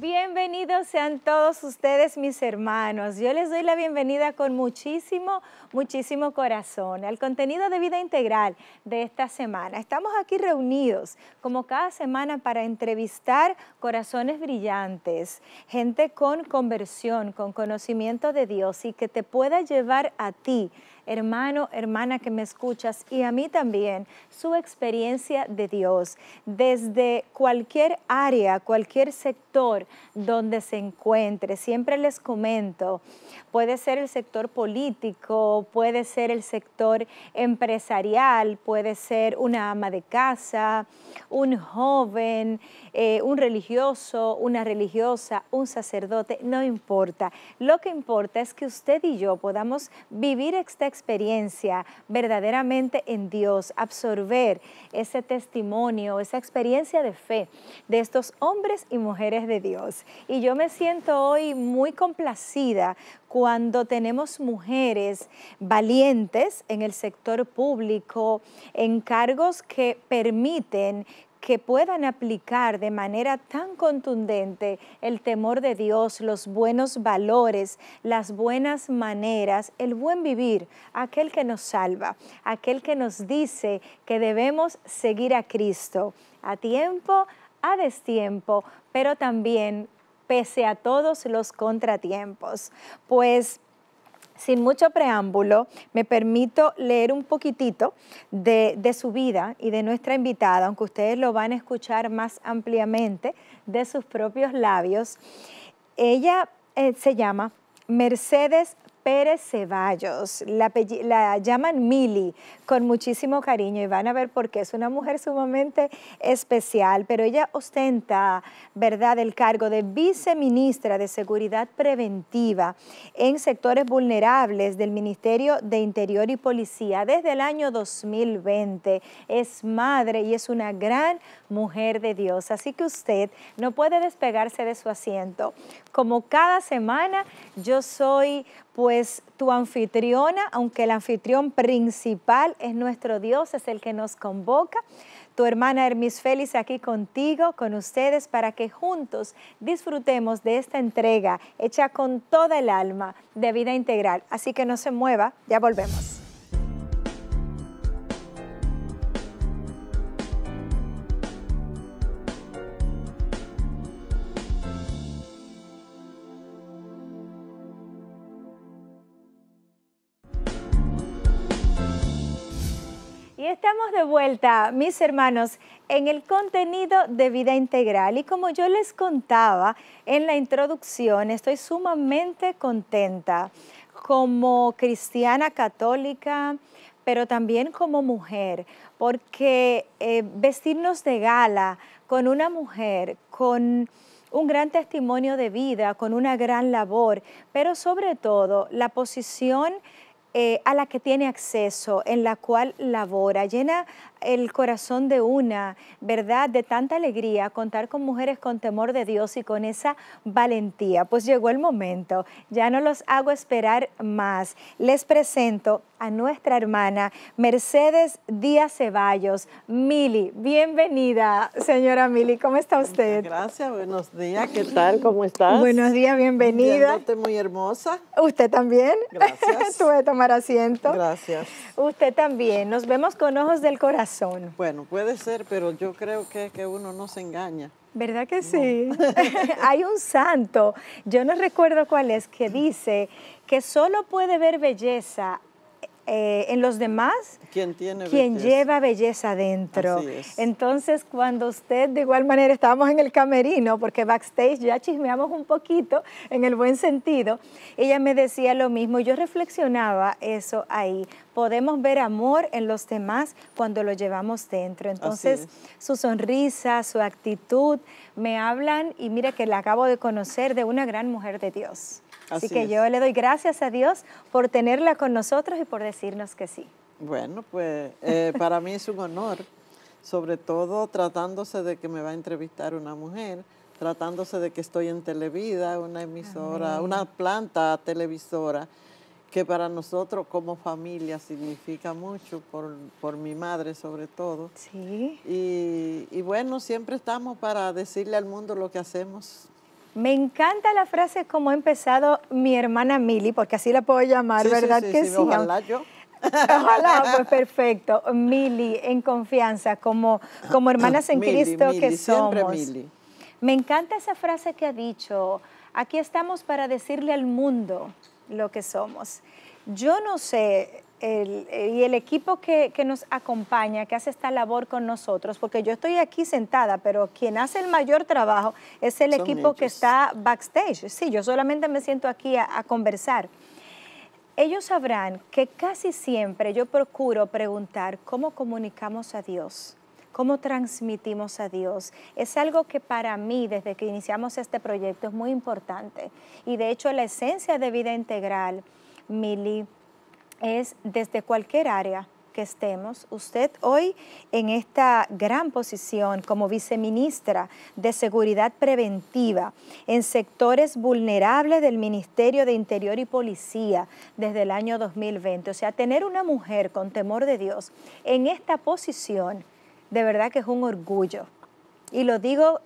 Bienvenidos sean todos ustedes, mis hermanos. Yo les doy la bienvenida con muchísimo, muchísimo corazón al contenido de vida integral de esta semana. Estamos aquí reunidos como cada semana para entrevistar corazones brillantes, gente con conversión, con conocimiento de Dios y que te pueda llevar a ti hermano, hermana que me escuchas y a mí también, su experiencia de Dios desde cualquier área, cualquier sector donde se encuentre. Siempre les comento, puede ser el sector político, puede ser el sector empresarial, puede ser una ama de casa, un joven, eh, un religioso, una religiosa, un sacerdote, no importa. Lo que importa es que usted y yo podamos vivir esta experiencia experiencia verdaderamente en Dios, absorber ese testimonio, esa experiencia de fe de estos hombres y mujeres de Dios. Y yo me siento hoy muy complacida cuando tenemos mujeres valientes en el sector público, en cargos que permiten que puedan aplicar de manera tan contundente el temor de Dios, los buenos valores, las buenas maneras, el buen vivir, aquel que nos salva, aquel que nos dice que debemos seguir a Cristo a tiempo, a destiempo, pero también pese a todos los contratiempos. Pues sin mucho preámbulo, me permito leer un poquitito de, su vida y de nuestra invitada, aunque ustedes lo van a escuchar más ampliamente de sus propios labios. Ella eh, se llama Mercedes Pérez Ceballos, la, llaman Mili con muchísimo cariño y van a ver por qué. Es una mujer sumamente especial, pero ella ostenta, ¿verdad?, el cargo de viceministra de Seguridad Preventiva en sectores vulnerables del Ministerio de Interior y Policía desde el año 2020. Es madre y es una gran mujer de Dios. Así que usted no puede despegarse de su asiento. Como cada semana, yo soy pues tu anfitriona, aunque el anfitrión principal es nuestro Dios, es el que nos convoca tu hermana Hermis Félix aquí contigo, con ustedes, para que juntos disfrutemos de esta entrega hecha con toda el alma de vida integral. Así que no se mueva, ya volvemos. Y estamos de vuelta, mis hermanos, en el contenido de vida integral. Y como yo les contaba en la introducción, estoy sumamente contenta como cristiana católica, pero también como mujer, porque eh, vestirnos de gala con una mujer, con un gran testimonio de vida, con una gran labor, pero sobre todo la posición eh, a la que tiene acceso, en la cual labora, llena el corazón de una, ¿verdad? De tanta alegría, contar con mujeres con temor de Dios y con esa valentía. Pues llegó el momento, ya no los hago esperar más. Les presento a nuestra hermana Mercedes Díaz Ceballos. Mili, bienvenida, señora Mili, ¿cómo está usted? gracias, buenos días, ¿qué tal? ¿Cómo estás? Buenos días, bienvenida. muy hermosa. Usted también. Gracias. Tuve que tomar asiento. Gracias. Usted también. Nos vemos con ojos del corazón bueno, puede ser, pero yo creo que, que uno no se engaña. ¿Verdad que sí? Hay un santo, yo no recuerdo cuál es, que dice que solo puede ver belleza eh, en los demás quien, lleva belleza dentro, Entonces, cuando usted, de igual manera, estábamos en el camerino, porque backstage ya chismeamos un poquito, en el buen sentido, ella me decía lo mismo, yo reflexionaba eso ahí. Podemos ver amor en los demás cuando lo llevamos dentro. Entonces, su sonrisa, su actitud, me hablan y mira que la acabo de conocer de una gran mujer de Dios. Así, que yo le doy gracias a Dios por tenerla con nosotros y por decirnos que sí. Bueno, pues eh, para mí es un honor, sobre todo tratándose de que me va a entrevistar una mujer, tratándose de que estoy en Televida, una emisora, una planta televisora, que para nosotros como familia significa mucho, por, mi madre sobre todo. Sí. y bueno, siempre estamos para decirle al mundo lo que hacemos. Me encanta la frase como ha empezado mi hermana Mili, porque así la puedo llamar, ¿verdad que sí? Ojalá yo. pues perfecto. Mili, en confianza, como, como hermanas en Cristo que somos. Me encanta esa frase que ha dicho, aquí estamos para decirle al mundo lo que somos. Yo no sé eh, y el equipo que, nos acompaña, que hace esta labor con nosotros, porque yo estoy aquí sentada, pero quien hace el mayor trabajo es el equipo que está backstage. Sí, yo solamente me siento aquí a, conversar. Ellos sabrán que casi siempre yo procuro preguntar cómo comunicamos a Dios cómo transmitimos a Dios. Es algo que para mí, desde que iniciamos este proyecto, es muy importante. Y de hecho, la esencia de vida integral, Mili, es desde cualquier área que estemos, usted hoy en esta gran posición como viceministra de Seguridad Preventiva en sectores vulnerables del Ministerio de Interior y Policía desde el año 2020, o sea, tener una mujer con temor de Dios en esta posición, de verdad que es un orgullo. Y lo digo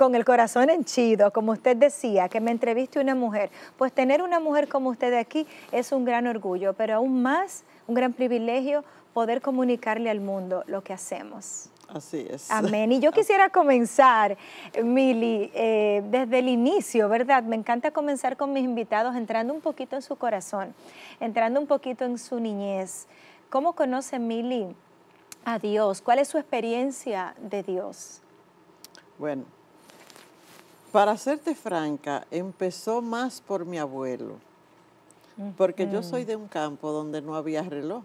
con el corazón henchido, como usted decía, que me entreviste una mujer. Pues tener una mujer como usted aquí es un gran orgullo, pero aún más un gran privilegio poder comunicarle al mundo lo que hacemos. Así es. Amén. Y yo quisiera comenzar, Mili, eh, desde el inicio, ¿verdad? Me encanta comenzar con mis invitados entrando un poquito en su corazón, entrando un poquito en su niñez. ¿Cómo conoce Mili a Dios? ¿Cuál es su experiencia de Dios? Bueno, para serte franca, empezó más por mi abuelo, porque yo soy de un campo donde no había reloj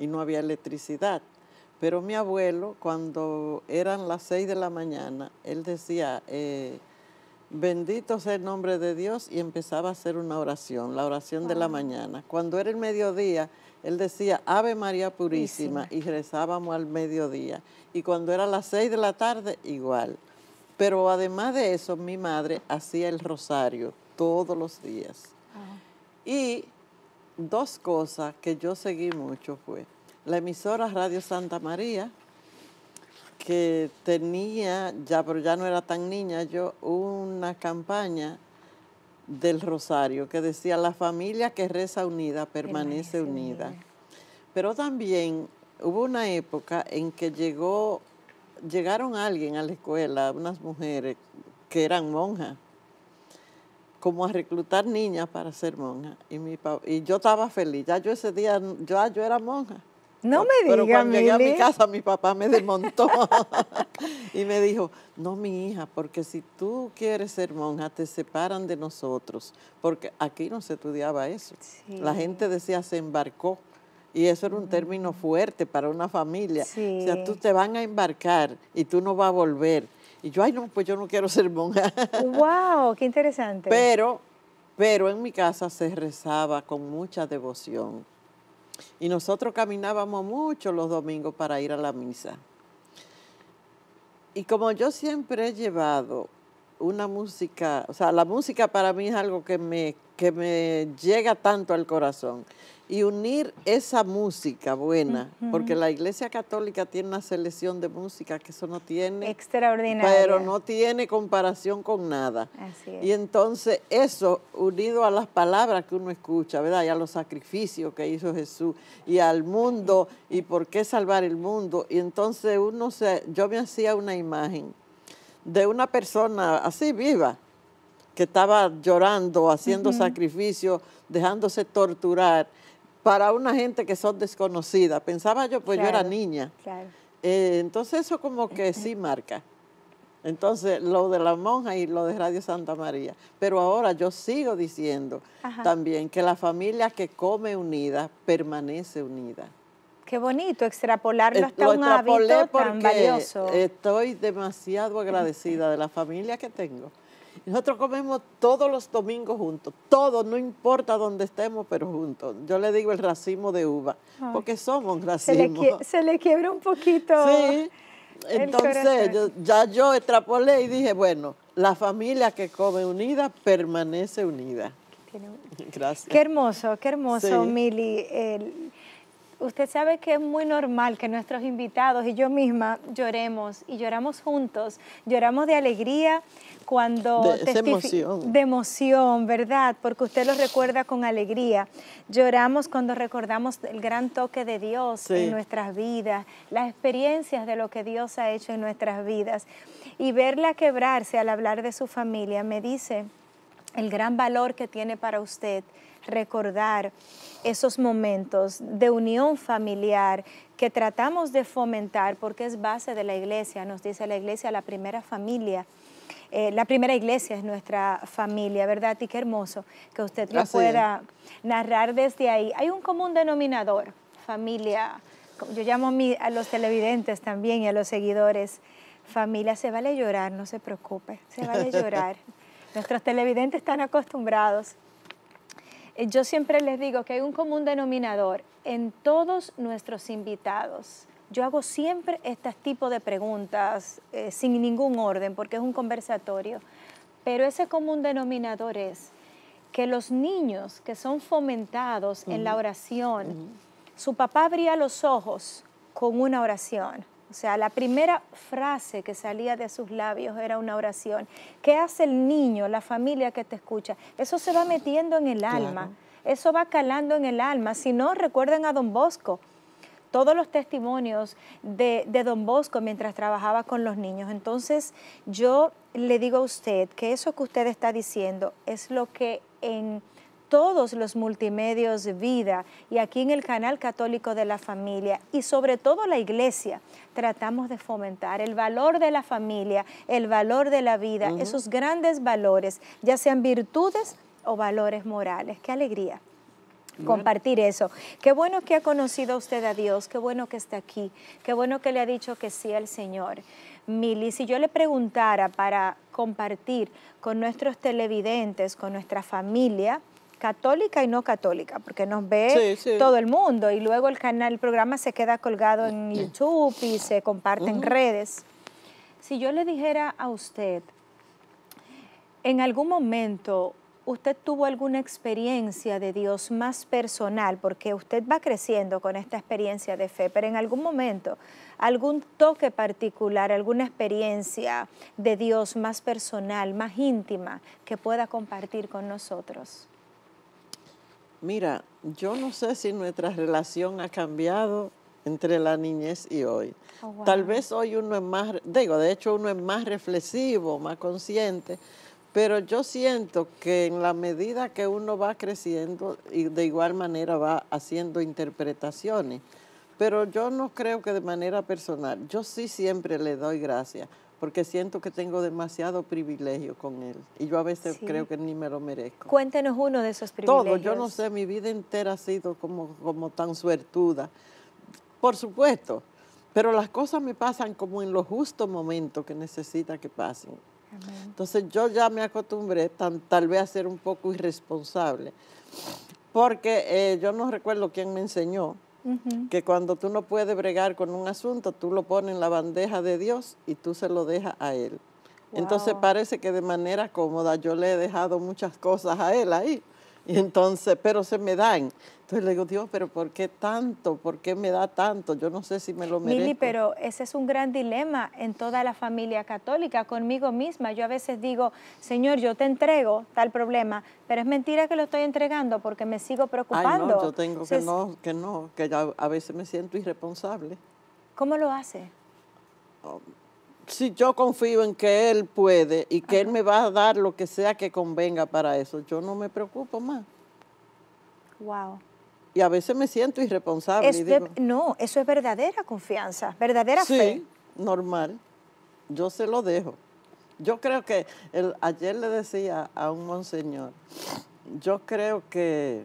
y no había electricidad. Pero mi abuelo, cuando eran las seis de la mañana, él decía, eh, bendito sea el nombre de Dios, y empezaba a hacer una oración, la oración de la mañana. Cuando era el mediodía, él decía, Ave María Purísima, y rezábamos al mediodía. Y cuando era las seis de la tarde, igual. Pero además de eso, mi madre hacía el rosario todos los días. Ah. Y dos cosas que yo seguí mucho fue la emisora Radio Santa María, que tenía, ya pero ya no era tan niña yo, una campaña del Rosario que decía, la familia que reza unida permanece, unida. Pero también hubo una época en que llegó llegaron alguien a la escuela, unas mujeres que eran monjas, como a reclutar niñas para ser monjas. Y, mi y yo estaba feliz, ya yo ese día, yo, yo era monja. No me digas. Pero cuando llegué a mi casa, mi papá me desmontó y me dijo, no, mi hija, porque si tú quieres ser monja, te separan de nosotros, porque aquí no se estudiaba eso. La gente decía, se embarcó y eso era un término fuerte para una familia. O sea, tú te van a embarcar y tú no vas a volver. Y yo, ay, no, pues yo no quiero ser monja. ¡Wow! ¡Qué interesante! Pero, pero en mi casa se rezaba con mucha devoción. Y nosotros caminábamos mucho los domingos para ir a la misa. Y como yo siempre he llevado una música, o sea, la música para mí es algo que me, que me llega tanto al corazón. Y unir esa música buena, porque la Iglesia Católica tiene una selección de música que eso no tiene. Extraordinaria. Pero no tiene comparación con nada. Así es. Y entonces eso, unido a las palabras que uno escucha, ¿verdad? Y a los sacrificios que hizo Jesús, y al mundo, y por qué salvar el mundo. Y entonces uno se, yo me hacía una imagen de una persona así viva, que estaba llorando, haciendo sacrificio, dejándose torturar, para una gente que son desconocidas. Pensaba yo, pues yo era niña. Eh, entonces eso como que sí marca. Entonces, lo de la monja y lo de Radio Santa María. Pero ahora yo sigo diciendo también que la familia que come unida permanece unida. Qué bonito extrapolarlo eh, hasta un hábito tan Estoy demasiado agradecida de la familia que tengo. Nosotros comemos todos los domingos juntos, todos, no importa dónde estemos, pero juntos. Yo le digo el racimo de uva, porque somos racimos. Se le, quiebra un poquito. Sí, entonces ya yo extrapolé y dije, bueno, la familia que come unida permanece unida. Gracias. Qué hermoso, qué hermoso, Mili usted sabe que es muy normal que nuestros invitados y yo misma lloremos y lloramos juntos, lloramos de alegría cuando de, emoción. de emoción, ¿verdad? Porque usted lo recuerda con alegría. Lloramos cuando recordamos el gran toque de Dios en nuestras vidas, las experiencias de lo que Dios ha hecho en nuestras vidas y verla quebrarse al hablar de su familia me dice el gran valor que tiene para usted recordar esos momentos de unión familiar que tratamos de fomentar porque es base de la iglesia, nos dice la iglesia, la primera familia. Eh, la primera iglesia es nuestra familia, ¿verdad? Y qué hermoso que usted lo ah, pueda narrar desde ahí. Hay un común denominador, familia. Yo llamo a los televidentes también y a los seguidores. Familia, se vale llorar, no se preocupe, se vale llorar. Nuestros televidentes están acostumbrados eh, yo siempre les digo que hay un común denominador en todos nuestros invitados. Yo hago siempre este tipo de preguntas eh, sin ningún orden porque es un conversatorio, pero ese común denominador es que los niños que son fomentados en la oración, su papá abría los ojos con una oración o sea, la primera frase que salía de sus labios era una oración. ¿Qué hace el niño, la familia que te escucha? Eso se va metiendo en el alma, eso va calando en el alma. Si no, recuerden a don Bosco todos los testimonios de, de, don Bosco mientras trabajaba con los niños. Entonces yo le digo a usted que eso que usted está diciendo es lo que en todos los multimedios Vida y aquí en el canal católico de la familia y sobre todo la iglesia tratamos de fomentar el valor de la familia, el valor de la vida, esos grandes valores, ya sean virtudes o valores morales. ¡Qué alegría! compartir eso. Qué bueno que ha conocido usted a Dios, qué bueno que está aquí, qué bueno que le ha dicho que sí al Señor. Mili, si yo le preguntara para compartir con nuestros televidentes, con nuestra familia, católica y no católica, porque nos ve todo el mundo y luego el canal, el programa se queda colgado en YouTube y se comparte en redes. Si yo le dijera a usted, en algún momento usted tuvo alguna experiencia de Dios más personal, porque usted va creciendo con esta experiencia de fe, pero en algún momento, algún toque particular, alguna experiencia de Dios más personal, más íntima, que pueda compartir con nosotros. Mira, yo no sé si nuestra relación ha cambiado entre la niñez y hoy. Oh, Tal vez hoy uno es más, digo, de hecho uno es más reflexivo, más consciente, pero yo siento que en la medida que uno va creciendo y de igual manera va haciendo interpretaciones, pero yo no creo que de manera personal, yo sí siempre le doy gracias porque siento que tengo demasiado privilegio con él y yo a veces creo que ni me lo merezco. Cuéntenos uno de esos privilegios. Todo, yo no sé, mi vida entera ha sido como, como tan suertuda. Por supuesto, pero las cosas me pasan como en los justos momentos que necesita que pasen. Entonces yo ya me acostumbré tal vez a ser un poco irresponsable, porque eh, yo no recuerdo quién me enseñó, que cuando tú no puedes bregar con un asunto, tú lo pones en la bandeja de Dios y tú se lo dejas a Él. Entonces parece que de manera cómoda yo le he dejado muchas cosas a Él ahí. Y entonces, pero se me dan. Entonces le digo, Dios, pero ¿por qué tanto? ¿Por qué me da tanto? Yo no sé si me lo merezco. Mili, pero ese es un gran dilema en toda la familia católica, conmigo misma. Yo a veces digo, Señor, yo te entrego tal problema, pero es mentira que lo estoy entregando porque me sigo preocupando. Ay, no, yo tengo que no, que no, que ya a veces me siento irresponsable. ¿Cómo lo hace? Oh, si yo confío en que él puede y que él me va a dar lo que sea que convenga para eso, yo no me preocupo más. Wow. Y a veces me siento irresponsable. no, eso es verdadera confianza, verdadera sí, normal. Yo se lo dejo. Yo creo que el, ayer le decía a un monseñor, yo creo que,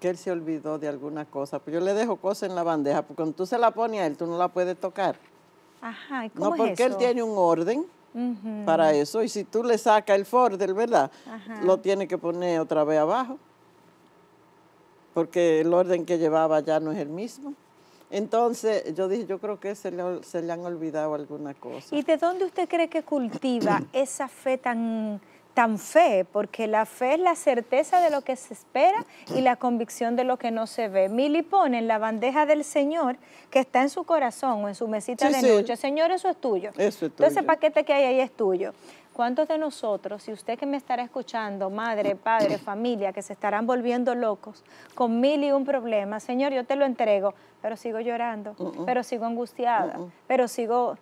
que él se olvidó de alguna cosa, pero pues yo le dejo cosas en la bandeja, porque cuando tú se la pones a él, tú no la puedes tocar. ¿cómo No, porque él tiene un orden para eso. Y si tú le sacas el del ¿verdad? Lo tiene que poner otra vez abajo. Porque el orden que llevaba ya no es el mismo. Entonces, yo dije, yo creo que se le, se le han olvidado alguna cosa. ¿Y de dónde usted cree que cultiva esa fe tan tan fe, porque la fe es la certeza de lo que se espera y la convicción de lo que no se ve. Mili pone en la bandeja del Señor que está en su corazón o en su mesita de noche. Señor, eso es tuyo. Eso es tuyo. Entonces, paquete que hay ahí es tuyo. ¿Cuántos de nosotros, si usted que me estará escuchando, madre, padre, familia, que se estarán volviendo locos con mil y un problema, Señor, yo te lo entrego, pero sigo llorando, mm, mm. pero sigo angustiada, mm, pero sigo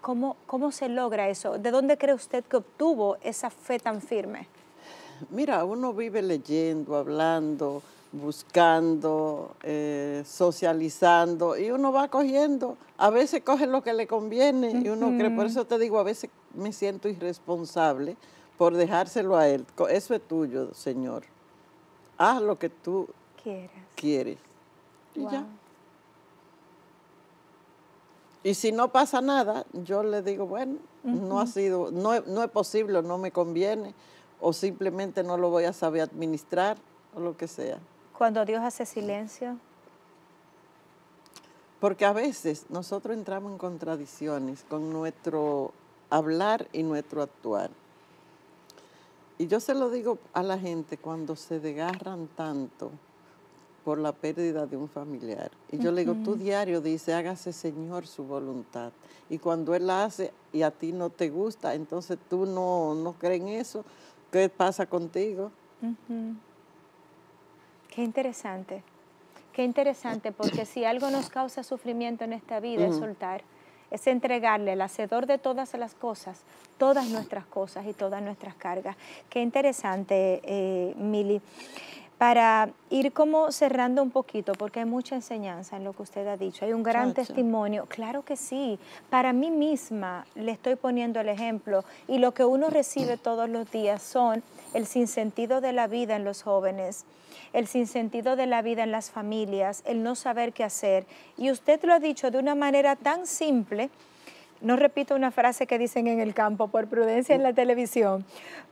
¿Cómo, se logra eso? ¿De dónde cree usted que obtuvo esa fe tan firme? Mira, uno vive leyendo, hablando, buscando, eh, socializando y uno va cogiendo. A veces coge lo que le conviene y uno cree, por eso te digo, a veces me siento irresponsable por dejárselo a él. Eso es tuyo, Señor. Haz lo que tú quieras, quieres. Y ya. Y si no pasa nada, yo le digo, bueno, no ha sido, no, es posible, no me conviene, o simplemente no lo voy a saber administrar, o lo que sea. Cuando Dios hace silencio. Porque a veces nosotros entramos en contradicciones con nuestro hablar y nuestro actuar. Y yo se lo digo a la gente cuando se desgarran tanto por la pérdida de un familiar. Y yo le digo, tu diario dice, hágase Señor su voluntad. Y cuando Él la hace y a ti no te gusta, entonces tú no, no crees en eso, ¿qué pasa contigo? Qué interesante, qué interesante, porque si algo nos causa sufrimiento en esta vida es soltar, es entregarle al hacedor de todas las cosas, todas nuestras cosas y todas nuestras cargas. Qué interesante, eh, Mili para ir como cerrando un poquito, porque hay mucha enseñanza en lo que usted ha dicho, hay un gran testimonio, claro que sí, para mí misma le estoy poniendo el ejemplo y lo que uno recibe todos los días son el sinsentido de la vida en los jóvenes, el sinsentido de la vida en las familias, el no saber qué hacer. Y usted lo ha dicho de una manera tan simple no repito una frase que dicen en el campo por prudencia en la televisión,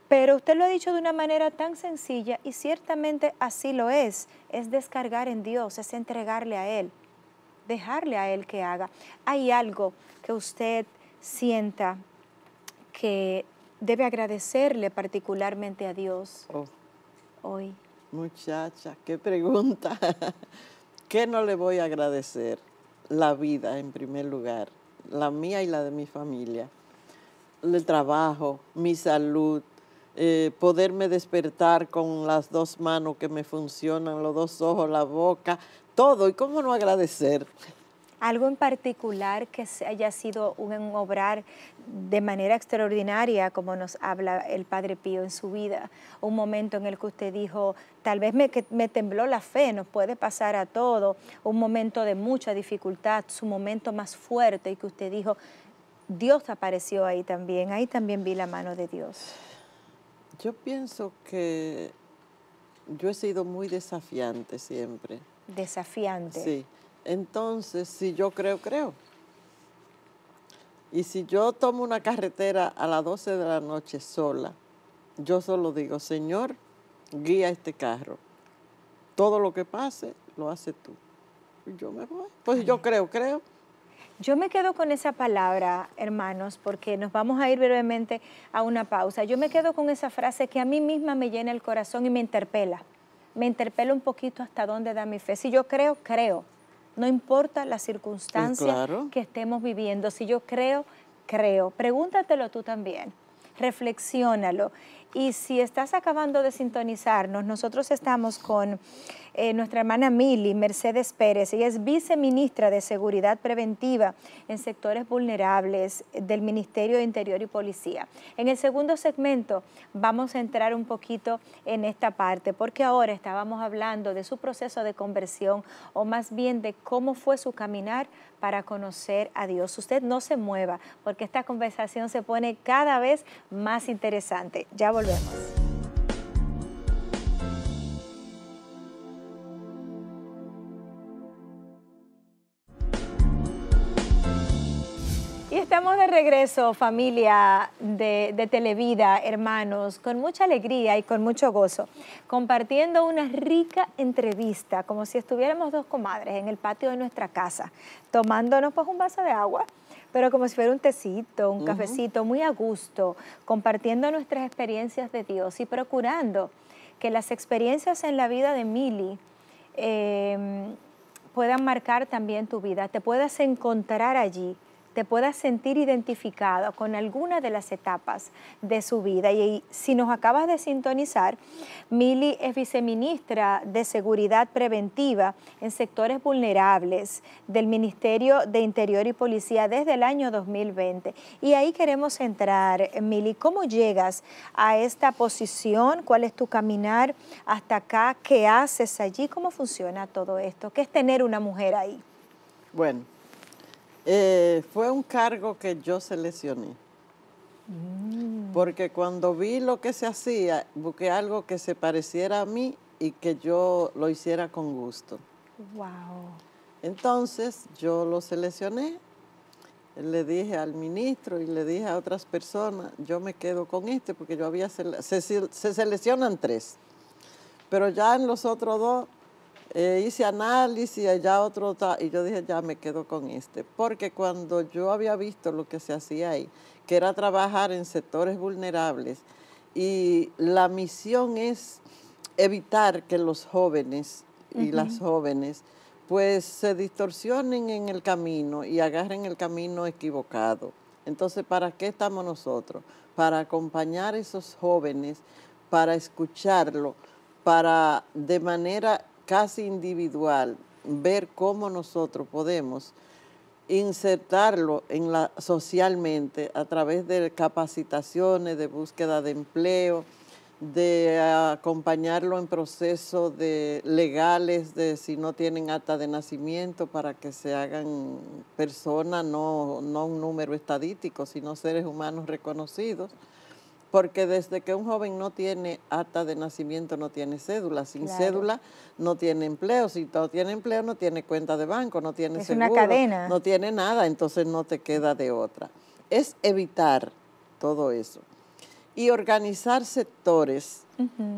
pero usted lo ha dicho de una manera tan sencilla y ciertamente así lo es, es descargar en Dios, es entregarle a Él, dejarle a Él que haga. ¿Hay algo que usted sienta que debe agradecerle particularmente a Dios oh. hoy? Muchacha, qué pregunta. ¿Qué no le voy a agradecer? La vida en primer lugar la mía y la de mi familia, el trabajo, mi salud, eh, poderme despertar con las dos manos que me funcionan, los dos ojos, la boca, todo. ¿Y cómo no agradecer? algo en particular que haya sido un, obrar de manera extraordinaria, como nos habla el Padre Pío en su vida, un momento en el que usted dijo, tal vez me, que me tembló la fe, nos puede pasar a todo, un momento de mucha dificultad, su momento más fuerte y que usted dijo, Dios apareció ahí también, ahí también vi la mano de Dios. Yo pienso que yo he sido muy desafiante siempre. Desafiante. Sí. Entonces, si yo creo, creo. Y si yo tomo una carretera a las 12 de la noche sola, yo solo digo, Señor, guía este carro. Todo lo que pase, lo haces tú. Y yo me voy. Pues yo creo, creo. Yo me quedo con esa palabra, hermanos, porque nos vamos a ir brevemente a una pausa. Yo me quedo con esa frase que a mí misma me llena el corazón y me interpela. Me interpela un poquito hasta dónde da mi fe. Si yo creo, creo no importa la circunstancia que estemos viviendo. Si yo creo, creo. Pregúntatelo tú también, reflexiónalo. Y si estás acabando de sintonizarnos, nosotros estamos con eh, nuestra hermana Mili Mercedes Pérez. Ella es viceministra de Seguridad Preventiva en sectores vulnerables del Ministerio de Interior y Policía. En el segundo segmento vamos a entrar un poquito en esta parte, porque ahora estábamos hablando de su proceso de conversión o más bien de cómo fue su caminar para conocer a Dios. Usted no se mueva, porque esta conversación se pone cada vez más interesante. Ya volvemos. estamos de regreso, familia de, Televida, hermanos, con mucha alegría y con mucho gozo, compartiendo una rica entrevista, como si estuviéramos dos comadres en el patio de nuestra casa, tomándonos pues un vaso de agua, pero como si fuera un tecito, un cafecito, muy a gusto, compartiendo nuestras experiencias de Dios y procurando que las experiencias en la vida de Mili... Em, puedan marcar también tu vida, te puedas encontrar allí te puedas sentir identificado con alguna de las etapas de su vida. Y, si nos acabas de sintonizar, Mili es viceministra de Seguridad Preventiva en sectores vulnerables del Ministerio de Interior y Policía desde el año 2020. Y ahí queremos entrar, Mili, ¿cómo llegas a esta posición? ¿Cuál es tu caminar hasta acá? ¿Qué haces allí? ¿Cómo funciona todo esto? ¿Qué es tener una mujer ahí? Bueno, eh, fue un cargo que yo seleccioné. Mm. Porque cuando vi lo que se hacía, busqué algo que se pareciera a mí y que yo lo hiciera con gusto. Wow. Entonces yo lo seleccioné, le dije al ministro y le dije a otras personas, yo me quedo con este porque yo había, se seleccionan tres, pero ya en los otros dos eh, hice análisis, allá otro, y yo dije, ya me quedo con este. Porque cuando yo había visto lo que se hacía ahí, que era trabajar en sectores vulnerables, y la misión es evitar que los jóvenes y las jóvenes pues se distorsionen en el camino y agarren el camino equivocado. Entonces, ¿para qué estamos nosotros? Para acompañar a esos jóvenes, para escucharlo, para de manera casi individual, ver cómo nosotros podemos insertarlo socialmente a través de capacitaciones, de búsqueda de empleo, de acompañarlo en procesos de legales, de si no tienen acta de nacimiento para que se hagan personas, no, no un número estadístico, sino seres humanos reconocidos porque desde que un joven no tiene acta de nacimiento no tiene cédula, sin cédula no tiene empleo, si no tiene empleo no tiene cuenta de banco, no tiene seguro, una cadena. no tiene nada, entonces no te queda de otra. Es evitar todo eso y organizar sectores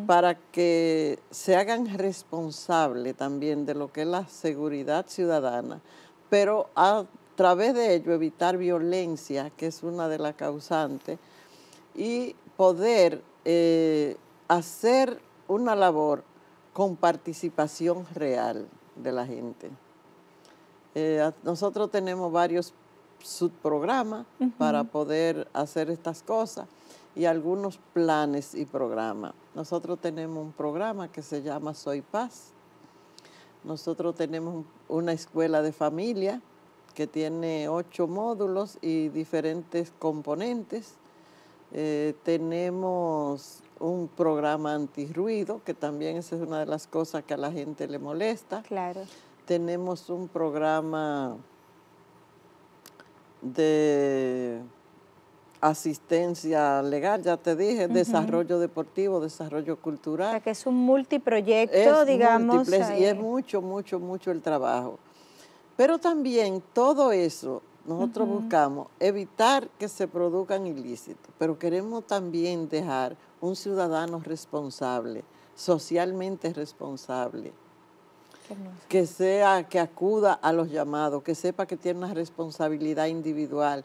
para que se hagan responsables también de lo que es la seguridad ciudadana, pero a través de ello evitar violencia, que es una de las causantes y poder eh, hacer una labor con participación real de la gente. Eh, nosotros tenemos varios subprogramas para poder hacer estas cosas y algunos planes y programas. Nosotros tenemos un programa que se llama Soy Paz. Nosotros tenemos una escuela de familia que tiene ocho módulos y diferentes componentes. Eh, tenemos un programa antirruido, que también esa es una de las cosas que a la gente le molesta. Claro. Tenemos un programa de asistencia legal, ya te dije, desarrollo deportivo, desarrollo cultural. O sea, que es un multiproyecto, digamos. y es eh. mucho, mucho, mucho el trabajo. Pero también todo eso nosotros buscamos evitar que se produzcan ilícitos, pero queremos también dejar un ciudadano responsable, socialmente responsable, que sea, que acuda a los llamados, que sepa que tiene una responsabilidad individual,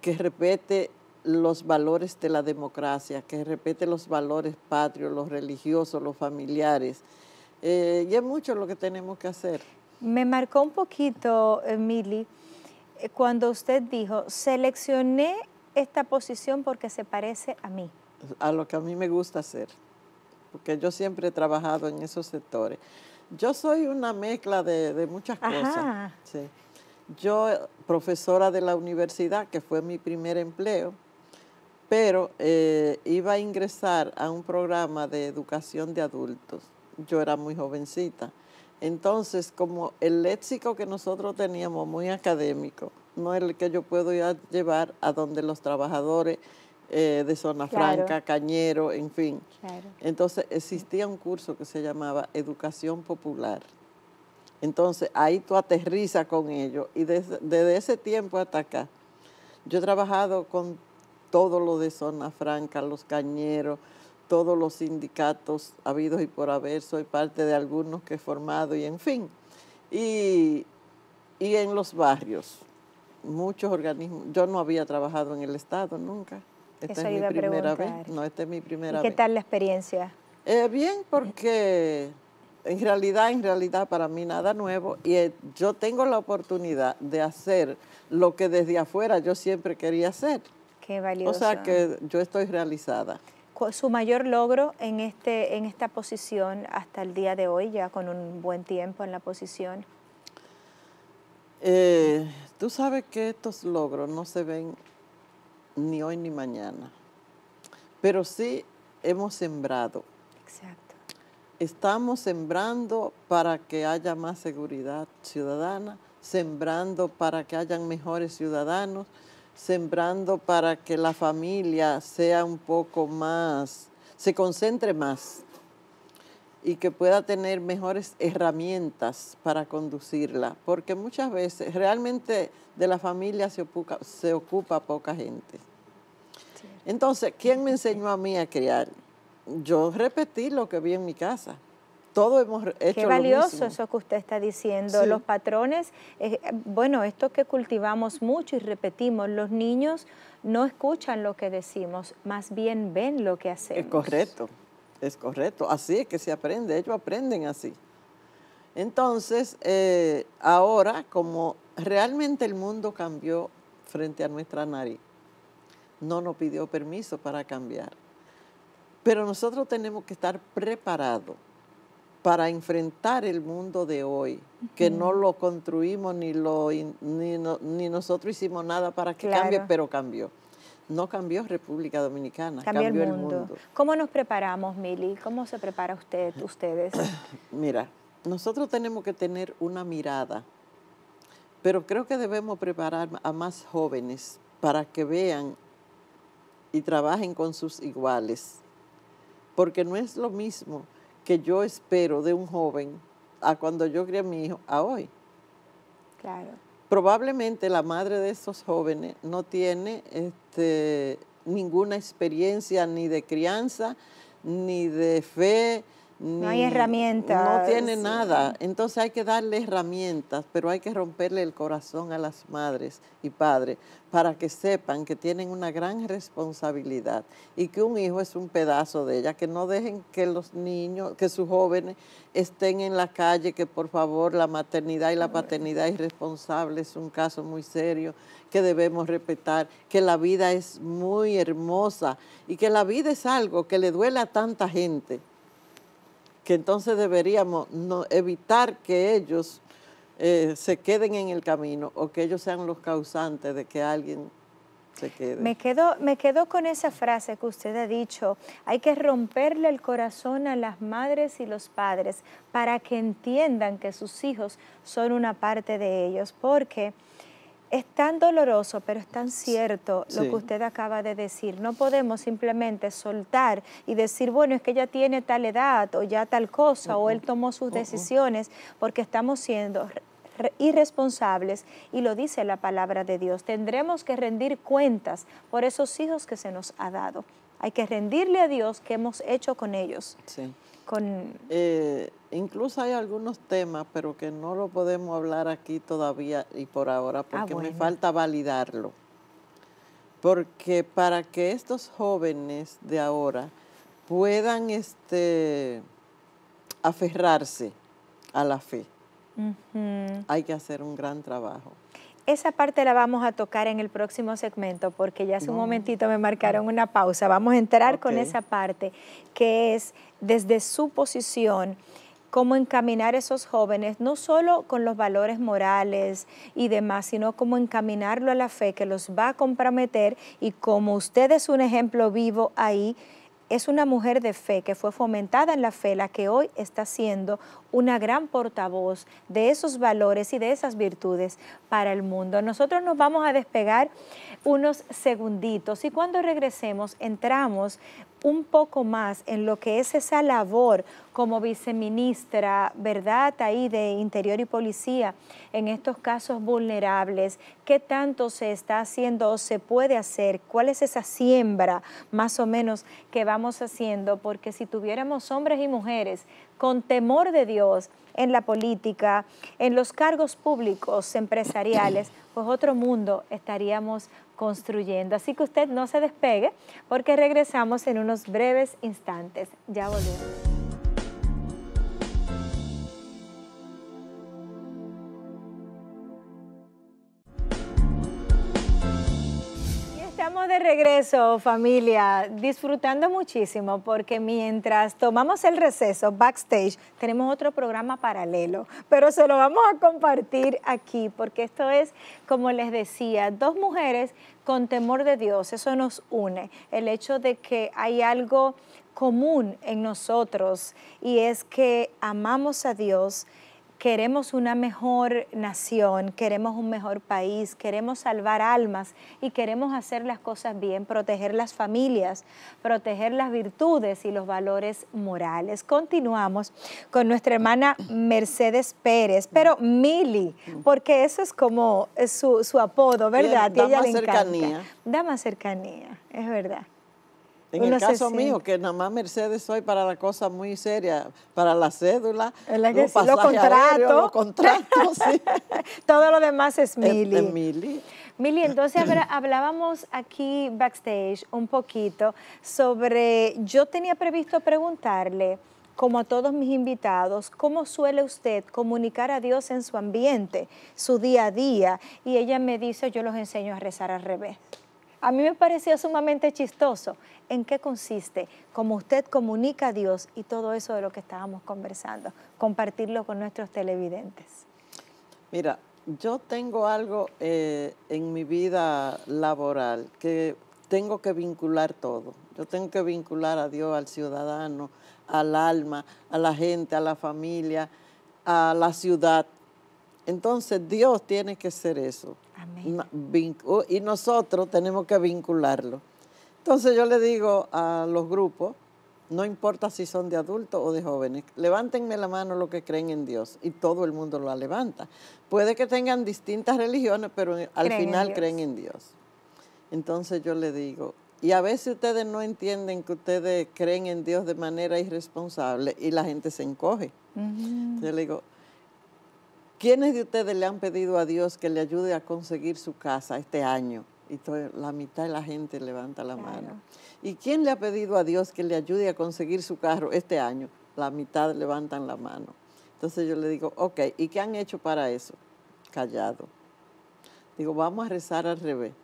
que respete los valores de la democracia, que respete los valores patrios, los religiosos, los familiares. Eh, y es mucho lo que tenemos que hacer. Me marcó un poquito, eh, Mili, eh, cuando usted dijo, seleccioné esta posición porque se parece a mí. A lo que a mí me gusta hacer, porque yo siempre he trabajado en esos sectores. Yo soy una mezcla de, muchas cosas. Sí. Yo, profesora de la universidad, que fue mi primer empleo, pero eh, iba a ingresar a un programa de educación de adultos. Yo era muy jovencita entonces, como el léxico que nosotros teníamos muy académico, no es el que yo puedo llevar a donde los trabajadores eh, de Zona Franca, Cañero, en fin. Entonces existía un curso que se llamaba Educación Popular. Entonces ahí tú aterrizas con ellos y desde, desde ese tiempo hasta acá, yo he trabajado con todo lo de Zona Franca, los Cañeros, todos los sindicatos habidos y por haber, soy parte de algunos que he formado y en fin. Y, en los barrios, muchos organismos. Yo no había trabajado en el Estado nunca. Esta es mi primera vez. No, esta es mi primera ¿Y ¿Qué tal la experiencia? Eh, bien, porque en realidad, en realidad para mí nada nuevo y eh, yo tengo la oportunidad de hacer lo que desde afuera yo siempre quería hacer. Qué valioso. O sea que yo estoy realizada su mayor logro este, en, esta posición hasta el día de hoy, ya con un buen tiempo en la posición? Eh, tú sabes que estos logros no se ven ni hoy ni mañana, pero sí hemos sembrado. Exacto. Estamos sembrando para que haya más seguridad ciudadana, sembrando para que hayan mejores ciudadanos, sembrando para que la familia sea un poco más, se concentre más y que pueda tener mejores herramientas para conducirla, porque muchas veces realmente de la familia se ocupa, se ocupa poca gente. Entonces, ¿quién me enseñó a mí a criar? Yo repetí lo que vi en mi casa. Todo hemos hecho Qué valioso eso que usted está diciendo. Los patrones, eh, bueno, esto que cultivamos mucho y repetimos, los niños no escuchan lo que decimos, más bien ven lo que hacemos. Es correcto, es correcto. Así es que se aprende, ellos aprenden así. Entonces, eh, ahora, como realmente el mundo cambió frente a nuestra nariz, no nos pidió permiso para cambiar. Pero nosotros tenemos que estar preparados para enfrentar el mundo de hoy, que no lo construimos ni, lo, ni, nosotros hicimos nada para que cambie, pero cambió. No cambió República Dominicana, cambió, el, mundo. el, mundo. ¿Cómo nos preparamos, Mili? ¿Cómo se prepara usted, ustedes? Mira, nosotros tenemos que tener una mirada, pero creo que debemos preparar a más jóvenes para que vean y trabajen con sus iguales, porque no es lo mismo que yo espero de un joven a cuando yo crié a mi hijo a hoy. Claro. Probablemente la madre de estos jóvenes no tiene este, ninguna experiencia ni de crianza, ni de fe, no hay herramientas. No tiene nada. Entonces hay que darle herramientas, pero hay que romperle el corazón a las madres y padres para que sepan que tienen una gran responsabilidad y que un hijo es un pedazo de ella, que no dejen que los niños, que sus jóvenes estén en la calle, que por favor la maternidad y la paternidad irresponsable es un caso muy serio que debemos respetar, que la vida es muy hermosa y que la vida es algo que le duele a tanta gente que entonces deberíamos no, evitar que ellos eh, se queden en el camino o que ellos sean los causantes de que alguien se quede. Me quedo, me quedo con esa frase que usted ha dicho, hay que romperle el corazón a las madres y los padres para que entiendan que sus hijos son una parte de ellos, porque es tan doloroso, pero es tan cierto lo que usted acaba de decir. No podemos simplemente soltar y decir, bueno, es que ya tiene tal edad o ya tal cosa o él tomó sus decisiones porque estamos siendo irresponsables y lo dice la palabra de Dios. Tendremos que rendir cuentas por esos hijos que se nos ha dado. Hay que rendirle a Dios que hemos hecho con ellos. Eh, incluso hay algunos temas, pero que no lo podemos hablar aquí todavía y por ahora, ah, porque me falta validarlo. Porque para que estos jóvenes de ahora puedan este, aferrarse a la fe, hay que hacer un gran trabajo. Esa parte la vamos a tocar en el próximo segmento porque ya hace un momentito me marcaron una pausa. Vamos a entrar con esa parte que es desde su posición cómo encaminar a esos jóvenes, no solo con los valores morales y demás, sino cómo encaminarlo a la fe que los va a comprometer y como usted es un ejemplo vivo ahí, es una mujer de fe que fue fomentada en la fe, la que hoy está siendo una gran portavoz de esos valores y de esas virtudes para el mundo. Nosotros nos vamos a despegar unos segunditos y cuando regresemos entramos un poco más en lo que es esa labor como viceministra, ¿verdad? Ahí de Interior y Policía en estos casos vulnerables. ¿Qué tanto se está haciendo o se puede hacer? ¿Cuál es esa siembra más o menos que vamos haciendo? Porque si tuviéramos hombres y mujeres con temor de Dios, en la política, en los cargos públicos, empresariales, pues otro mundo estaríamos construyendo. Así que usted no se despegue porque regresamos en unos breves instantes. Ya volvemos. regreso, familia, disfrutando muchísimo porque mientras tomamos el receso backstage, tenemos otro programa paralelo, pero se lo vamos a compartir aquí porque esto es, como les decía, dos mujeres con temor de Dios, eso nos une, el hecho de que hay algo común en nosotros y es que amamos a Dios queremos una mejor nación, queremos un mejor país, queremos salvar almas y queremos hacer las cosas bien, proteger las familias, proteger las virtudes y los valores morales. Continuamos con nuestra hermana Mercedes Pérez, pero Mili, porque eso es como su, apodo, ¿verdad? Dama cercanía. Dama cercanía, es verdad. En el caso mío, que nada más Mercedes soy para la cosa muy seria, para la cédula, los, que contrato. los contratos, Todo lo demás es eh, eh, Mili. Es, Mili. Mili, entonces hablábamos aquí backstage un poquito sobre, yo tenía previsto preguntarle, como a todos mis invitados, cómo suele usted comunicar a Dios en su ambiente, su día a día. Y ella me dice, yo los enseño a rezar al revés. A mí me pareció sumamente chistoso. ¿En qué consiste? Cómo usted comunica a Dios y todo eso de lo que estábamos conversando. Compartirlo con nuestros televidentes. Mira, yo tengo algo eh, en mi vida laboral que tengo que vincular todo. Yo tengo que vincular a Dios, al ciudadano, al alma, a la gente, a la familia, a la ciudad. Entonces Dios tiene que ser eso. Oh, y nosotros tenemos que vincularlo. Entonces yo le digo a los grupos, no importa si son de adultos o de jóvenes, levántenme la mano los que creen en Dios y todo el mundo la levanta. Puede que tengan distintas religiones, pero al final creen en Dios. Entonces yo le digo, y a veces ustedes no entienden que ustedes creen en Dios de manera irresponsable y la gente se encoge. Yo le digo, ¿Quiénes de ustedes le han pedido a Dios que le ayude a conseguir su casa este año? Y la mitad de la gente levanta la mano. ¿Y quién le ha pedido a Dios que le ayude a conseguir su carro este año? La mitad levantan la mano. Entonces yo le digo, ok, ¿y qué han hecho para eso? Callado. Digo, vamos a rezar al revés.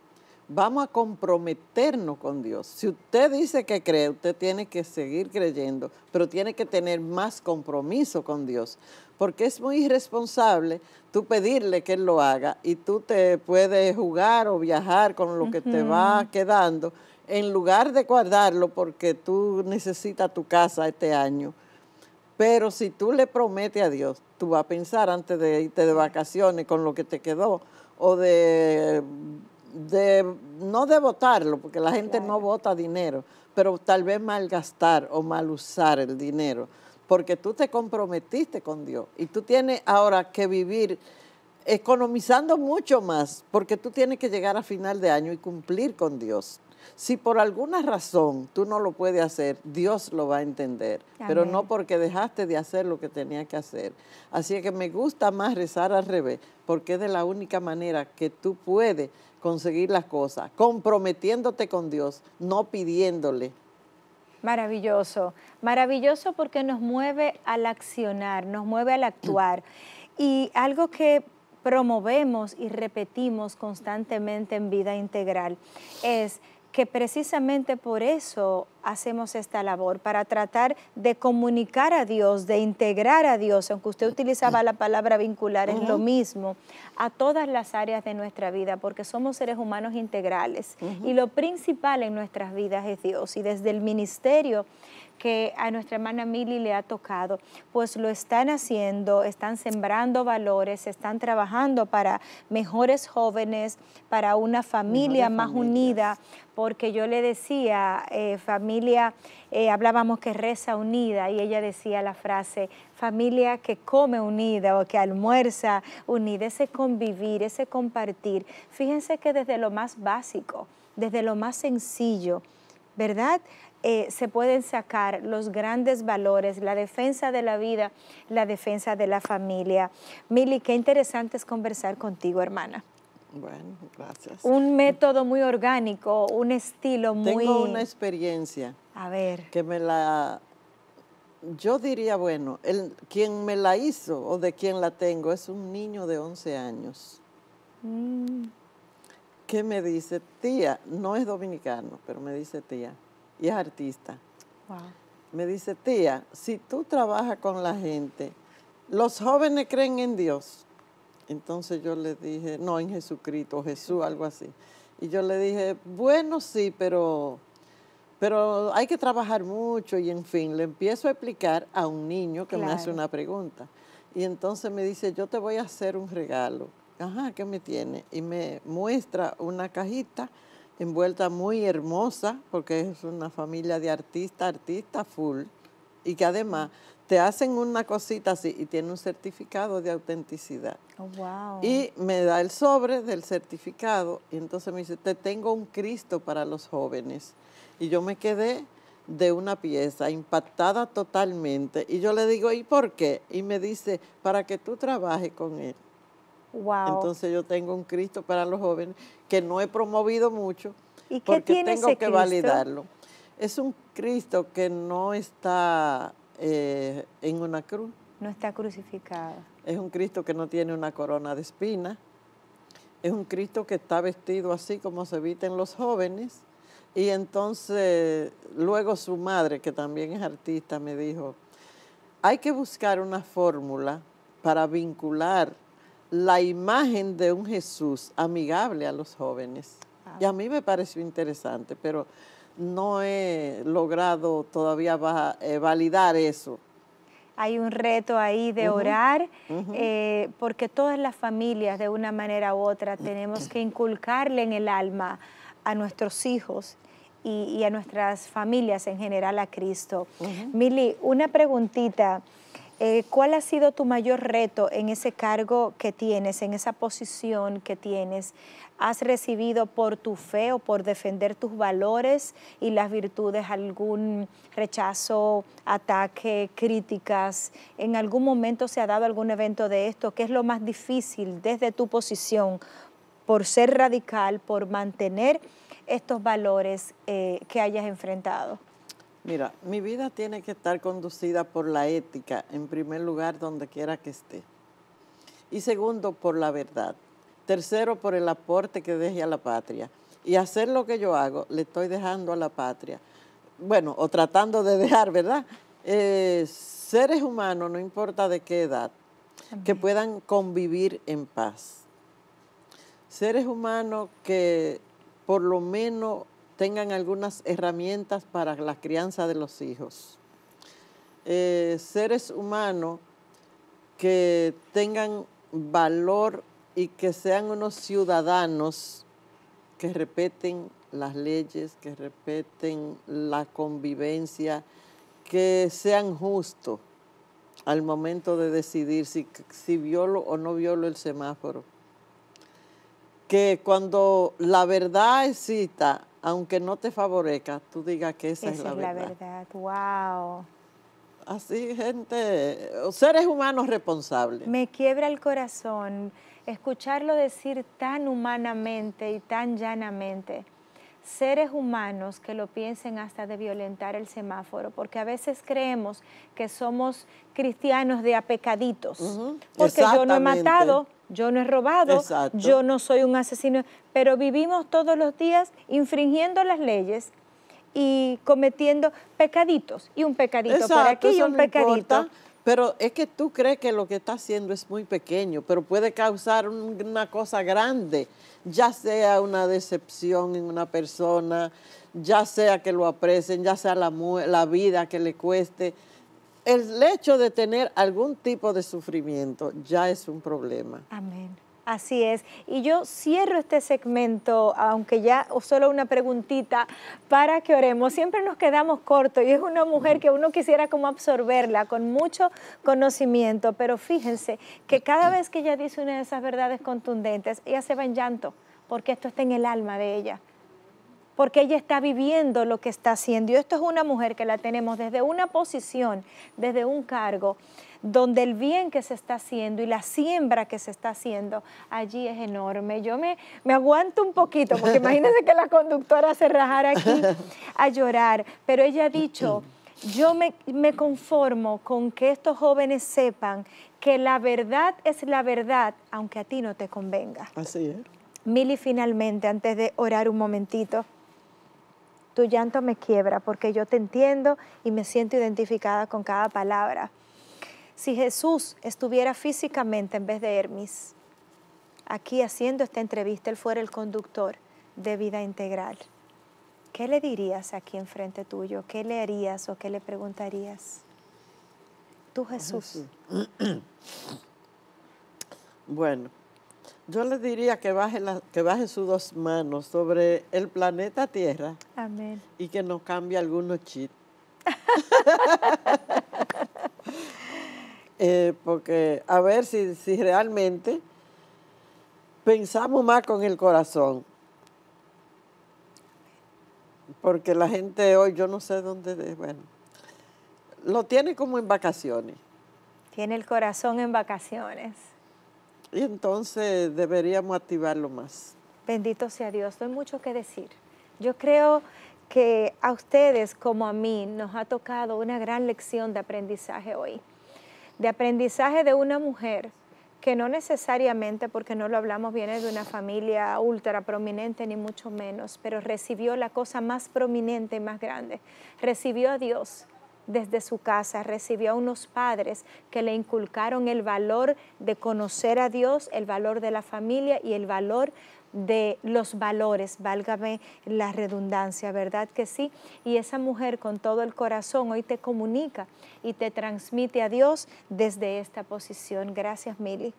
Vamos a comprometernos con Dios. Si usted dice que cree, usted tiene que seguir creyendo, pero tiene que tener más compromiso con Dios porque es muy irresponsable tú pedirle que él lo haga y tú te puedes jugar o viajar con lo que te va quedando en lugar de guardarlo porque tú necesitas tu casa este año. Pero si tú le prometes a Dios, tú vas a pensar antes de irte de vacaciones con lo que te quedó o de, no de votarlo, porque la gente no vota dinero, pero tal vez malgastar o mal usar el dinero porque tú te comprometiste con Dios y tú tienes ahora que vivir economizando mucho más, porque tú tienes que llegar a final de año y cumplir con Dios. Si por alguna razón tú no lo puedes hacer, Dios lo va a entender, pero no porque dejaste de hacer lo que tenía que hacer. Así que me gusta más rezar al revés, porque es de la única manera que tú puedes conseguir las cosas, comprometiéndote con Dios, no pidiéndole Maravilloso, maravilloso porque nos mueve al accionar, nos mueve al actuar. Y algo que promovemos y repetimos constantemente en vida integral es que precisamente por eso hacemos esta labor para tratar de comunicar a Dios, de integrar a Dios, aunque usted utilizaba la palabra vincular, es lo mismo, a todas las áreas de nuestra vida, porque somos seres humanos integrales y lo principal en nuestras vidas es Dios. Y desde el ministerio que a nuestra hermana Mili le ha tocado, pues lo están haciendo, están sembrando valores, están trabajando para mejores jóvenes, para una familia más unida, porque yo le decía, familia, eh, familia, eh, hablábamos que reza unida y ella decía la frase, familia que come unida o que almuerza unida, ese convivir, ese compartir. Fíjense que desde lo más básico, desde lo más sencillo, ¿verdad? Eh, se pueden sacar los grandes valores, la defensa de la vida, la defensa de la familia. Mili, qué interesante es conversar contigo, hermana. Bueno, gracias. Un método muy orgánico, un estilo muy... Tengo una experiencia. A ver. Que me la... Yo diría, bueno, el, quien me la hizo o de quien la tengo es un niño de 11 años. Mm. Que me dice, tía, no es dominicano, pero me dice tía, y es artista. Me dice, tía, si tú trabajas con la gente, los jóvenes creen en Dios. Entonces yo le dije, no, en Jesucristo, Jesús, algo así. Y yo le dije, bueno, sí, pero, pero hay que trabajar mucho y en fin, le empiezo a explicar a un niño que me hace una pregunta. Y entonces me dice, yo te voy a hacer un regalo. Ajá, ¿qué me tiene? Y me muestra una cajita envuelta muy hermosa, porque es una familia de artistas, artistas full, y que además te hacen una cosita así y tiene un certificado de autenticidad. Oh, y me da el sobre del certificado y entonces me dice, te tengo un Cristo para los jóvenes. Y yo me quedé de una pieza, impactada totalmente. Y yo le digo, ¿y por qué? Y me dice, para que tú trabajes con él. Entonces yo tengo un Cristo para los jóvenes que no he promovido mucho ¿Y porque tengo que validarlo. Es un Cristo que no está eh, en una cruz. No está crucificado. Es un Cristo que no tiene una corona de espina. Es un Cristo que está vestido así como se visten los jóvenes. Y entonces luego su madre, que también es artista, me dijo, hay que buscar una fórmula para vincular la imagen de un Jesús amigable a los jóvenes. Y a mí me pareció interesante, pero no he logrado todavía eh, validar eso. Hay un reto ahí de orar, eh, porque todas las familias, de una manera u otra, tenemos que inculcarle en el alma a nuestros hijos y, a nuestras familias en general a Cristo. Mili, una preguntita. Eh, ¿Cuál ha sido tu mayor reto en ese cargo que tienes, en esa posición que tienes? ¿Has recibido por tu fe o por defender tus valores y las virtudes algún rechazo, ataque, críticas? ¿En algún momento se ha dado algún evento de esto? ¿Qué es lo más difícil desde tu posición por ser radical, por mantener estos valores eh, que hayas enfrentado? Mira, mi vida tiene que estar conducida por la ética, en primer lugar, donde quiera que esté. Y segundo, por la verdad. Tercero, por el aporte que deje a la patria. Y hacer lo que yo hago, le estoy dejando a la patria. Bueno, o tratando de dejar, ¿verdad? Eh, seres humanos, no importa de qué edad, que puedan convivir en paz. Seres humanos que por lo menos tengan algunas herramientas para la crianza de los hijos. Eh, seres humanos que tengan valor y que sean unos ciudadanos que respeten las leyes, que respeten la convivencia, que sean justos al momento de decidir si, si violo o no violo el semáforo. Que cuando la verdad exista, aunque no te favorezca, tú digas que esa, es la verdad. es la verdad, wow. Así, gente, seres humanos responsables. Me quiebra el corazón escucharlo decir tan humanamente y tan llanamente. Seres humanos que lo piensen hasta de violentar el semáforo, porque a veces creemos que somos cristianos de apecaditos, porque yo no he matado, yo no he robado, yo no soy un asesino, pero vivimos todos los días infringiendo las leyes y cometiendo pecaditos, y un pecadito por aquí y un pecadito. pero es que tú crees que lo que está haciendo es muy pequeño, pero puede causar una cosa grande, ya sea una decepción en una persona, ya sea que lo aprecen, ya sea la, la vida que le cueste el hecho de tener algún tipo de sufrimiento ya es un problema. Amén. Así es. Y yo cierro este segmento, aunque ya solo una preguntita, para que oremos. Siempre nos quedamos cortos y es una mujer que uno quisiera como absorberla con mucho conocimiento, pero fíjense que cada vez que ella dice una de esas verdades contundentes, ella se va en llanto, porque esto está en el alma de ella porque ella está viviendo lo que está haciendo. Y esto es una mujer que la tenemos desde una posición, desde un cargo, donde el bien que se está haciendo y la siembra que se está haciendo allí es enorme. Yo me, me aguanto un poquito, porque imagínense que la conductora se rajara aquí a llorar, pero ella ha dicho... Yo me, me conformo con que estos jóvenes sepan que la verdad es la verdad, aunque a ti no te convenga. Así es. Mili, finalmente, antes de orar un momentito tu llanto me quiebra porque yo te entiendo y me siento identificada con cada palabra. Si Jesús estuviera físicamente en vez de Hermes, aquí haciendo esta entrevista, él fuera el conductor de vida integral. ¿Qué le dirías aquí enfrente tuyo? ¿Qué le harías o qué le preguntarías? Tú Jesús. Bueno, yo le diría que baje, que baje sus dos manos sobre el planeta Tierra. Y que nos cambie algunos chips. Eh, porque a ver si, si realmente pensamos más con el corazón. Porque la gente hoy, yo no sé dónde, bueno, lo tiene como en vacaciones. Tiene el corazón en vacaciones y entonces deberíamos activarlo más. Bendito sea Dios, no mucho que decir. Yo creo que a ustedes como a mí nos ha tocado una gran lección de aprendizaje hoy, de aprendizaje de una mujer que no necesariamente, porque no lo hablamos, viene de una familia ultra prominente, ni mucho menos, pero recibió la cosa más prominente y más grande. Recibió a Dios, desde su casa, recibió a unos padres que le inculcaron el valor de conocer a Dios, el valor de la familia y el valor de los valores, válgame la redundancia, ¿verdad que sí? Y esa mujer con todo el corazón hoy te comunica y te transmite a Dios desde esta posición. Gracias, Mili.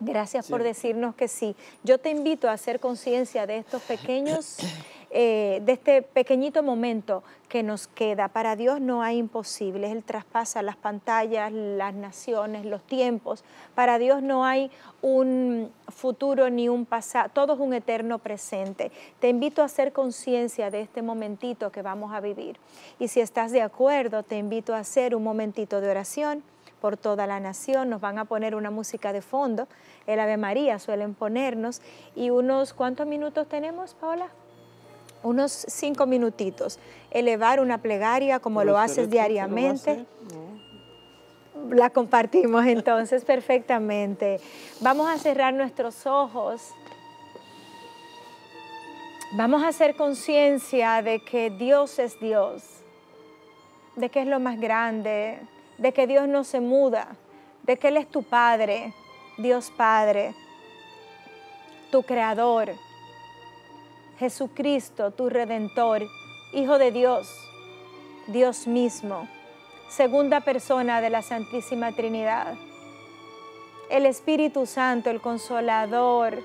Gracias por decirnos que sí. Yo te invito a hacer conciencia de estos pequeños Eh, de este pequeñito momento que nos queda. Para Dios no hay imposibles, Él traspasa las pantallas, las naciones, los tiempos. Para Dios no hay un futuro ni un pasado, todo es un eterno presente. Te invito a hacer conciencia de este momentito que vamos a vivir. Y si estás de acuerdo, te invito a hacer un momentito de oración por toda la nación, nos van a poner una música de fondo, el Ave María suelen ponernos, y unos, cuantos minutos tenemos, Paola? unos cinco minutitos, elevar una plegaria como lo haces diariamente. La compartimos entonces perfectamente. Vamos a cerrar nuestros ojos. Vamos a hacer conciencia de que Dios es Dios, de que es lo más grande, de que Dios no se muda, de que Él es tu Padre, Dios Padre, tu Creador Jesucristo, tu Redentor, Hijo de Dios, Dios mismo, segunda persona de la Santísima Trinidad. El Espíritu Santo, el Consolador,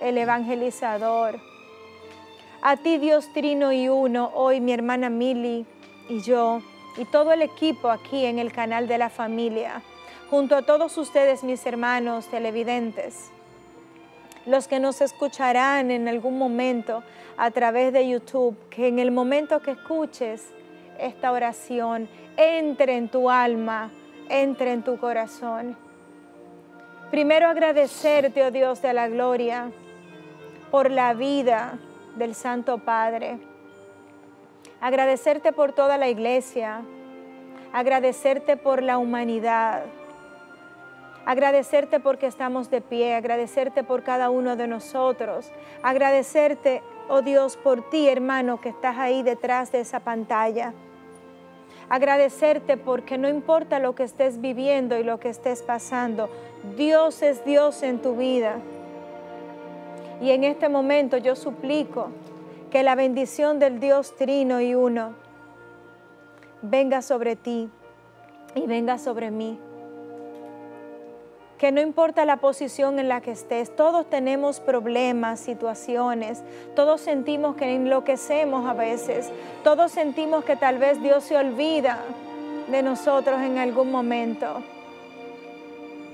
el Evangelizador. A ti Dios Trino y Uno, hoy mi hermana Mili y yo, y todo el equipo aquí en el canal de la familia, junto a todos ustedes mis hermanos televidentes los que nos escucharán en algún momento a través de YouTube, que en el momento que escuches esta oración, entre en tu alma, entre en tu corazón. Primero agradecerte, oh Dios de la gloria, por la vida del Santo Padre. Agradecerte por toda la iglesia. Agradecerte por la humanidad agradecerte porque estamos de pie, agradecerte por cada uno de nosotros, agradecerte, oh Dios, por ti, hermano, que estás ahí detrás de esa pantalla. Agradecerte porque no importa lo que estés viviendo y lo que estés pasando, Dios es Dios en tu vida. Y en este momento yo suplico que la bendición del Dios Trino y Uno venga sobre ti y venga sobre mí que no importa la posición en la que estés, todos tenemos problemas, situaciones, todos sentimos que enloquecemos a veces, todos sentimos que tal vez Dios se olvida de nosotros en algún momento.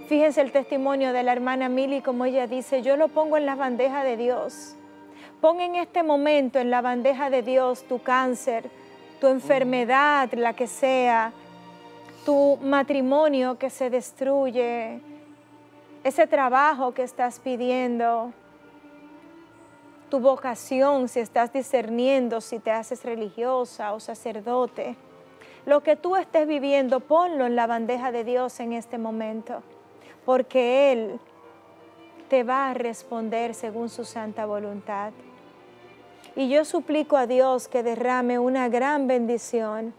Fíjense el testimonio de la hermana Mili, como ella dice, yo lo pongo en la bandeja de Dios. Pon en este momento en la bandeja de Dios tu cáncer, tu enfermedad, la que sea, tu matrimonio que se destruye, ese trabajo que estás pidiendo, tu vocación, si estás discerniendo, si te haces religiosa o sacerdote. Lo que tú estés viviendo, ponlo en la bandeja de Dios en este momento, porque Él te va a responder según su santa voluntad. Y yo suplico a Dios que derrame una gran bendición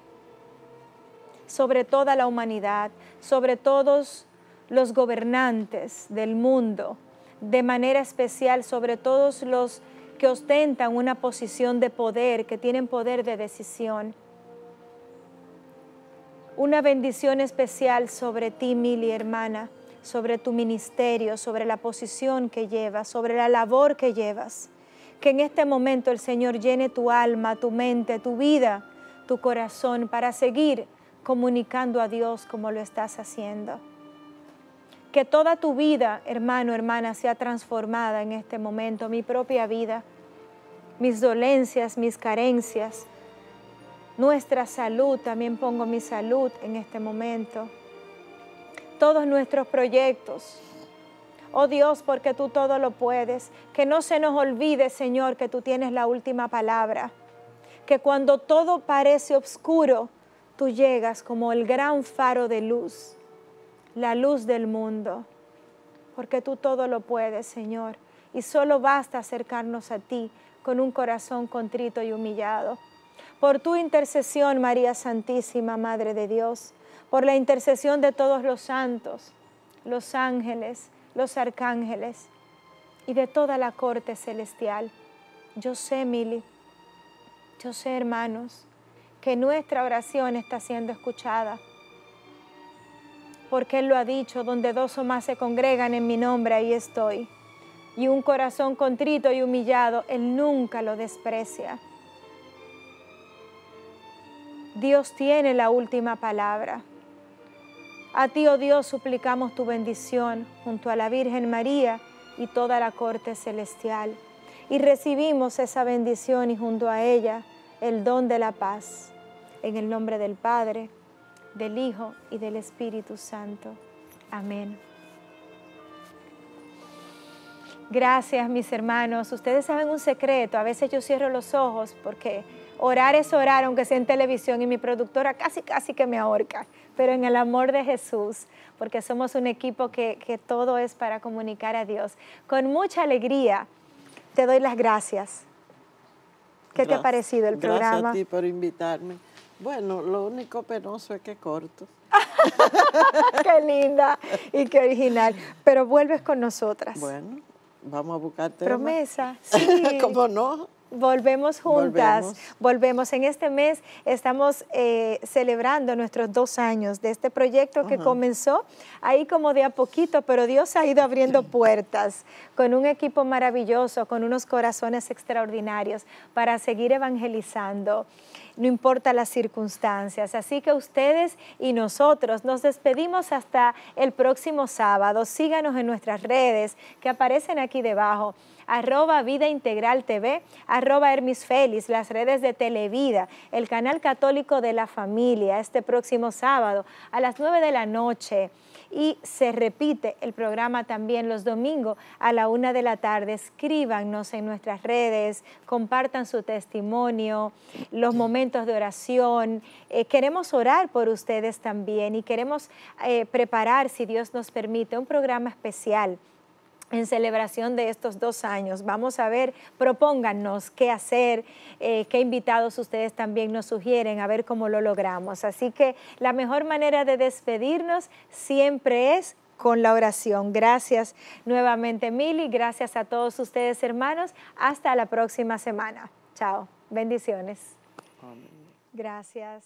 sobre toda la humanidad, sobre todos los gobernantes del mundo, de manera especial sobre todos los que ostentan una posición de poder, que tienen poder de decisión. Una bendición especial sobre ti, y hermana, sobre tu ministerio, sobre la posición que llevas, sobre la labor que llevas. Que en este momento el Señor llene tu alma, tu mente, tu vida, tu corazón para seguir comunicando a Dios como lo estás haciendo. Que toda tu vida, hermano, hermana, sea transformada en este momento, mi propia vida, mis dolencias, mis carencias, nuestra salud, también pongo mi salud en este momento, todos nuestros proyectos. Oh Dios, porque tú todo lo puedes, que no se nos olvide, Señor, que tú tienes la última palabra, que cuando todo parece oscuro, tú llegas como el gran faro de luz la luz del mundo, porque tú todo lo puedes, Señor, y solo basta acercarnos a ti con un corazón contrito y humillado. Por tu intercesión, María Santísima, Madre de Dios, por la intercesión de todos los santos, los ángeles, los arcángeles y de toda la corte celestial. Yo sé, Mili, yo sé, hermanos, que nuestra oración está siendo escuchada porque Él lo ha dicho, donde dos o más se congregan en mi nombre, ahí estoy. Y un corazón contrito y humillado, Él nunca lo desprecia. Dios tiene la última palabra. A ti, oh Dios, suplicamos tu bendición junto a la Virgen María y toda la corte celestial. Y recibimos esa bendición y junto a ella el don de la paz. En el nombre del Padre, del Hijo y del Espíritu Santo. Amén. Gracias, mis hermanos. Ustedes saben un secreto. A veces yo cierro los ojos porque orar es orar, aunque sea en televisión, y mi productora casi, casi que me ahorca. Pero en el amor de Jesús, porque somos un equipo que, todo es para comunicar a Dios. Con mucha alegría te doy las gracias. ¿Qué te ha parecido el programa? Gracias a ti por invitarme. Bueno, lo único penoso es que corto. qué linda y qué original. Pero vuelves con nosotras. Bueno, vamos a buscarte. Promesa, sí. ¿Cómo no? Volvemos juntas, volvemos. En este mes estamos eh, celebrando nuestros dos años de este proyecto que comenzó ahí como de a poquito, pero Dios ha ido abriendo puertas con un equipo maravilloso, con unos corazones extraordinarios para seguir evangelizando no importa las circunstancias. Así que ustedes y nosotros nos despedimos hasta el próximo sábado. Síganos en nuestras redes que aparecen aquí debajo arroba Vida Integral TV, arroba Hermis Félix, las redes de Televida, el canal católico de la familia, este próximo sábado a las 9 de la noche y se repite el programa también los domingos a la una de la tarde. Escríbanos en nuestras redes, compartan su testimonio, los momentos de oración. Eh, queremos orar por ustedes también y queremos eh, preparar, si Dios nos permite, un programa especial en celebración de estos dos años. Vamos a ver, propónganos qué hacer, eh, qué invitados ustedes también nos sugieren, a ver cómo lo logramos. Así que la mejor manera de despedirnos siempre es con la oración. Gracias nuevamente, Mili. Gracias a todos ustedes, hermanos. Hasta la próxima semana. Chao. Bendiciones. Gracias.